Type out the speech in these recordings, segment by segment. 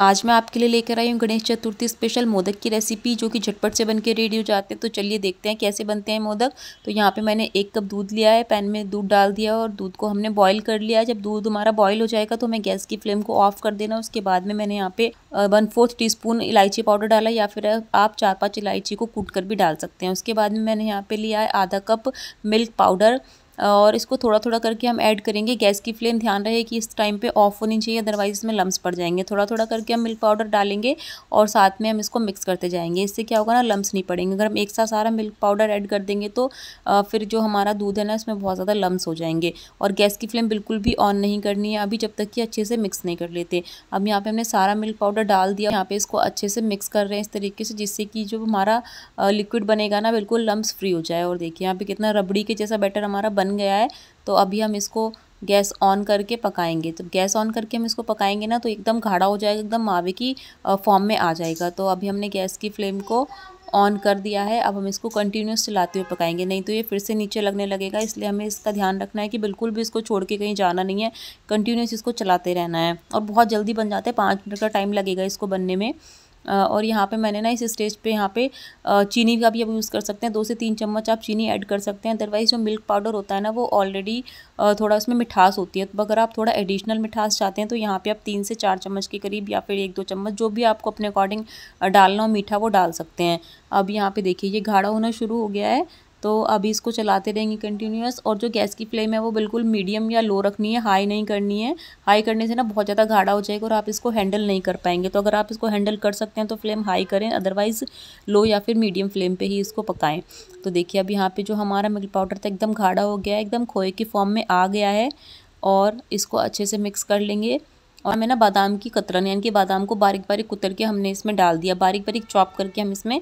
आज मैं आपके लिए लेकर आई हूँ गणेश चतुर्थी स्पेशल मोदक की रेसिपी जो कि झटपट से बन के रेडी हो जाते हैं तो चलिए देखते हैं कैसे बनते हैं मोदक तो यहाँ पे मैंने एक कप दूध लिया है पैन में दूध डाल दिया और दूध को हमने बॉईल कर लिया है जब दूध हमारा बॉईल हो जाएगा तो हमें गैस की फ्लेम को ऑफ कर देना उसके बाद में मैंने यहाँ पे वन फोर्थ टी स्पून इलायची पाउडर डाला या फिर आप चार पाँच इलायची को कूट कर भी डाल सकते हैं उसके बाद में मैंने यहाँ पर लिया है आधा कप मिल्क पाउडर और इसको थोड़ा थोड़ा करके हम ऐड करेंगे गैस की फ्लेम ध्यान रहे कि इस टाइम पे ऑफ होनी चाहिए अदरवाइज़ इसमें लम्स पड़ जाएंगे थोड़ा थोड़ा करके हम मिल्क पाउडर डालेंगे और साथ में हम इसको मिक्स करते जाएंगे इससे क्या होगा ना लम्स नहीं पड़ेंगे अगर हम एक साथ सारा मिल्क पाउडर ऐड कर देंगे तो फिर जो हमारा दूध है ना इसमें बहुत ज़्यादा लम्स हो जाएंगे और गैस की फ्लेम बिल्कुल भी ऑन नहीं करनी है अभी जब तक कि अच्छे से मिक्स नहीं कर लेते अब यहाँ पर हमने सारा मिल्क पाउडर डाल दिया यहाँ पर इसको अच्छे से मिक्स कर रहे हैं इस तरीके से जिससे कि जो हमारा लिक्विड बनेगा ना बिल्कुल लम्स फ्री हो जाए और देखिए यहाँ पर कितना रबड़ी के जैसा बैटर हमारा बन बन गया है तो अभी हम इसको गैस ऑन करके पकाएंगे जब तो गैस ऑन करके हम इसको पकाएंगे ना तो एकदम गाढ़ा हो जाएगा एकदम मावे की फॉर्म में आ जाएगा तो अभी हमने गैस की फ्लेम को ऑन कर दिया है अब हम इसको कंटिन्यूस चलाते हुए पकाएंगे नहीं तो ये फिर से नीचे लगने लगेगा इसलिए हमें इसका ध्यान रखना है कि बिल्कुल भी इसको छोड़ के कहीं जाना नहीं है कंटिन्यूस इसको चलाते रहना है और बहुत जल्दी बन जाते हैं पाँच मिनट का टाइम लगेगा इसको बनने में और यहाँ पे मैंने ना इस स्टेज पे यहाँ पे चीनी का भी आप यूज़ कर सकते हैं दो से तीन चम्मच आप चीनी ऐड कर सकते हैं अदरवाइज़ जो मिल्क पाउडर होता है ना वो ऑलरेडी थोड़ा उसमें मिठास होती है तो अगर आप थोड़ा एडिशनल मिठास चाहते हैं तो यहाँ पर आप तीन से चार चम्मच के करीब या फिर एक दो चम्मच जो भी आपको अपने अकॉर्डिंग डालना हो मीठा वो डाल सकते हैं अब यहाँ पर देखिए ये गाढ़ा होना शुरू हो गया है तो अभी इसको चलाते रहेंगे कंटिन्यूस और जो गैस की फ्लेम है वो बिल्कुल मीडियम या लो रखनी है हाई नहीं करनी है हाई करने से ना बहुत ज़्यादा गाढ़ा हो जाएगा और आप इसको हैंडल नहीं कर पाएंगे तो अगर आप इसको हैंडल कर सकते हैं तो फ्लेम हाई करें अदरवाइज़ लो या फिर मीडियम फ्लेम पर ही इसको पकाएँ तो देखिए अब यहाँ पर जो हमारा मिल्क पाउडर था एकदम गाढ़ा हो गया है एकदम खोए के फॉर्म में आ गया है और इसको अच्छे से मिक्स कर लेंगे और हमें ना बादाम की कतरन यानी कि बादाम को बारीक बारीक कुतर के हमने इसमें डाल दिया बारीक बारीक चॉप करके हम इसमें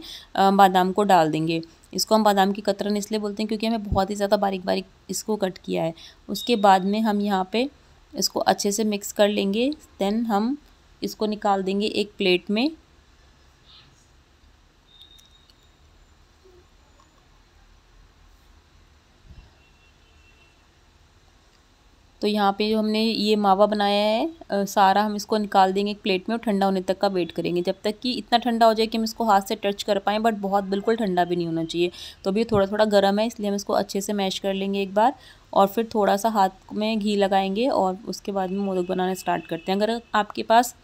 बादाम को डाल देंगे इसको हम बादाम की कतरन इसलिए बोलते हैं क्योंकि हमें बहुत ही ज़्यादा बारीक बारीक इसको कट किया है उसके बाद में हम यहाँ पे इसको अच्छे से मिक्स कर लेंगे देन हम इसको निकाल देंगे एक प्लेट में तो यहाँ पे जो हमने ये मावा बनाया है सारा हम इसको निकाल देंगे एक प्लेट में और ठंडा होने तक का वेट करेंगे जब तक कि इतना ठंडा हो जाए कि हम इसको हाथ से टच कर पाएँ बट बहुत बिल्कुल ठंडा भी नहीं होना चाहिए तो अभी थोड़ा थोड़ा गर्म है इसलिए हम इसको अच्छे से मैश कर लेंगे एक बार और फिर थोड़ा सा हाथ में घी लगाएंगे और उसके बाद में मोदक बनाना स्टार्ट करते हैं अगर आपके पास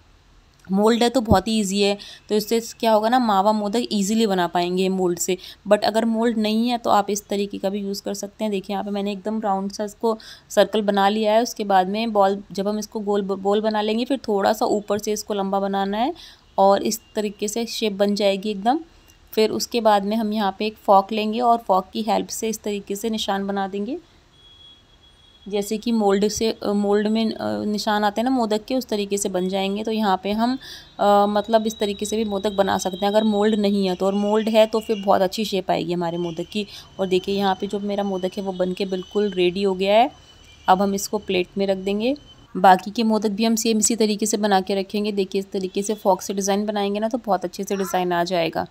मोल्ड है तो बहुत ही ईजी है तो इससे क्या होगा ना मावा मोदक ईजिली बना पाएंगे मोल्ड से बट अगर मोल्ड नहीं है तो आप इस तरीके का भी यूज़ कर सकते हैं देखिए यहाँ पे मैंने एकदम राउंड सा इसको सर्कल बना लिया है उसके बाद में बॉल जब हम इसको गोल बॉल बना लेंगे फिर थोड़ा सा ऊपर से इसको लंबा बनाना है और इस तरीके से शेप बन जाएगी एकदम फिर उसके बाद में हम यहाँ पर एक फ़ॉक लेंगे और फ़ॉक की हेल्प से इस तरीके से निशान बना देंगे जैसे कि मोल्ड से मोल्ड में निशान आते हैं ना मोदक के उस तरीके से बन जाएंगे तो यहाँ पे हम आ, मतलब इस तरीके से भी मोदक बना सकते हैं अगर मोल्ड नहीं है तो और मोल्ड है तो फिर बहुत अच्छी शेप आएगी हमारे मोदक की और देखिए यहाँ पे जो मेरा मोदक है वो बन के बिल्कुल रेडी हो गया है अब हम इसको प्लेट में रख देंगे बाकी के मोदक भी हम सेम इसी तरीके से बना के रखेंगे देखिए इस तरीके से फॉक से डिज़ाइन बनाएंगे ना तो बहुत अच्छे से डिज़ाइन आ जाएगा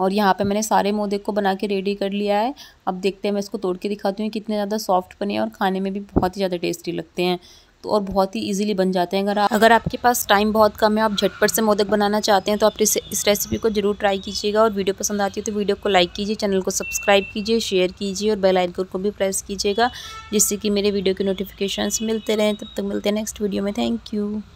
और यहाँ पे मैंने सारे मोदे को बना के रेडी कर लिया है अब देखते हैं मैं इसको तोड़ के दिखाती हूँ कितने ज़्यादा सॉफ्ट बने हैं और खाने में भी बहुत ही ज़्यादा टेस्टी लगते हैं तो और बहुत ही इजीली बन जाते हैं अगर आप अगर आपके पास टाइम बहुत कम है आप झटपट से मोदक बनाना चाहते हैं तो आप इस रेसिपी को जरूर ट्राई कीजिएगा और वीडियो पसंद आती है तो वीडियो को लाइक कीजिए चैनल को सब्सक्राइब कीजिए शेयर कीजिए और बेल आइकन को भी प्रेस कीजिएगा जिससे कि मेरे वीडियो के नोटिफिकेशन मिलते रहें तब तक मिलते हैं नेक्स्ट वीडियो में थैंक यू